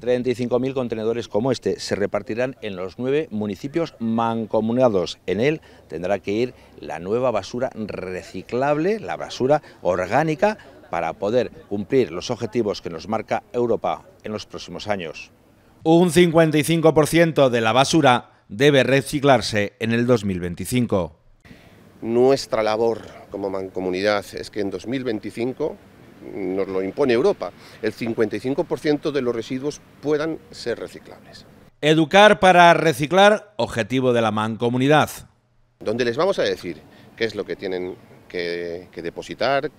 35.000 contenedores como este se repartirán en los nueve municipios mancomunados. En él tendrá que ir la nueva basura reciclable, la basura orgánica, para poder cumplir los objetivos que nos marca Europa en los próximos años. Un 55% de la basura debe reciclarse en el 2025. Nuestra labor como mancomunidad es que en 2025 nos lo impone Europa, el 55% de los residuos puedan ser reciclables. Educar para reciclar, objetivo de la mancomunidad. Donde les vamos a decir qué es lo que tienen que, depositar,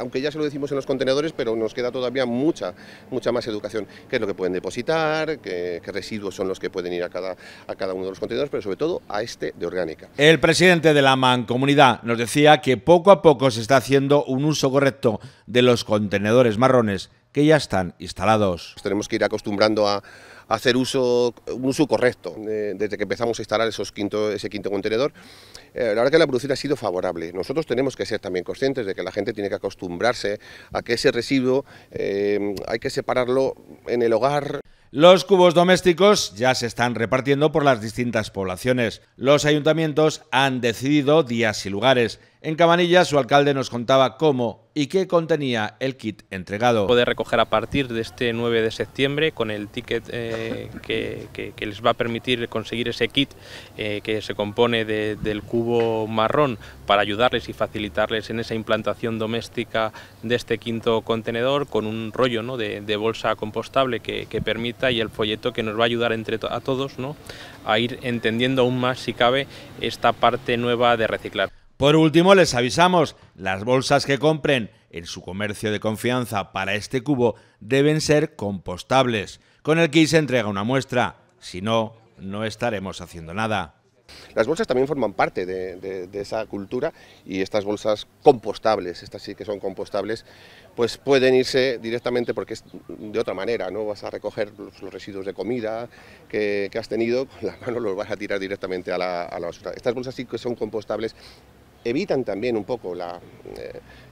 aunque ya se lo decimos en los contenedores, pero nos queda todavía mucha, mucha más educación. ¿Qué es lo que pueden depositar? ¿Qué, residuos son los que pueden ir a cada, a cada uno de los contenedores? Pero sobre todo a este de orgánica. El presidente de la Mancomunidad nos decía que poco a poco se está haciendo un uso correcto de los contenedores marrones que ya están instalados. tenemos que ir acostumbrando a, hacer uso, un uso correcto eh, desde que empezamos a instalar esos quinto, ese quinto contenedor. Eh, la verdad que la producción ha sido favorable. Nosotros tenemos que ser también conscientes de que la gente tiene que acostumbrarse a que ese residuo eh, hay que separarlo en el hogar. Los cubos domésticos ya se están repartiendo por las distintas poblaciones. Los ayuntamientos han decidido días y lugares. En cabanilla su alcalde nos contaba cómo y qué contenía el kit entregado. Poder recoger a partir de este 9 de septiembre con el ticket eh, que, les va a permitir conseguir ese kit eh, que se compone del cubo marrón para ayudarles y facilitarles en esa implantación doméstica de este quinto contenedor con un rollo ¿no? de, bolsa compostable que permite y el folleto que nos va a ayudar entre a todos a ir entendiendo aún más, si cabe, esta parte nueva de reciclar. Por último, les avisamos, las bolsas que compren en su comercio de confianza para este cubo deben ser compostables, con el que se entrega una muestra, si no, no estaremos haciendo nada. Las bolsas también forman parte de, esa cultura y estas bolsas compostables, estas sí que son compostables, pues pueden irse directamente porque es de otra manera, ¿no? Vas a recoger los, residuos de comida que, has tenido, con la mano los vas a tirar directamente a la, basura. Estas bolsas sí que son compostables evitan también un poco eh,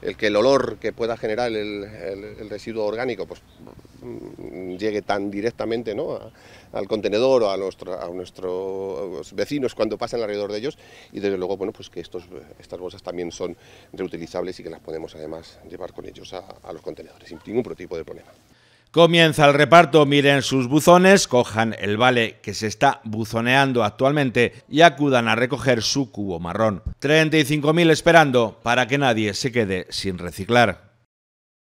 el que el olor que pueda generar el, el, residuo orgánico pues, llegue tan directamente al contenedor o a, nuestros vecinos cuando pasan alrededor de ellos y desde luego bueno, pues que estos, estas bolsas también son reutilizables y que las podemos además llevar con ellos a, los contenedores sin ningún tipo de problema. Comienza el reparto, miren sus buzones, cojan el vale que se está buzoneando actualmente y acudan a recoger su cubo marrón. 35.000 esperando para que nadie se quede sin reciclar.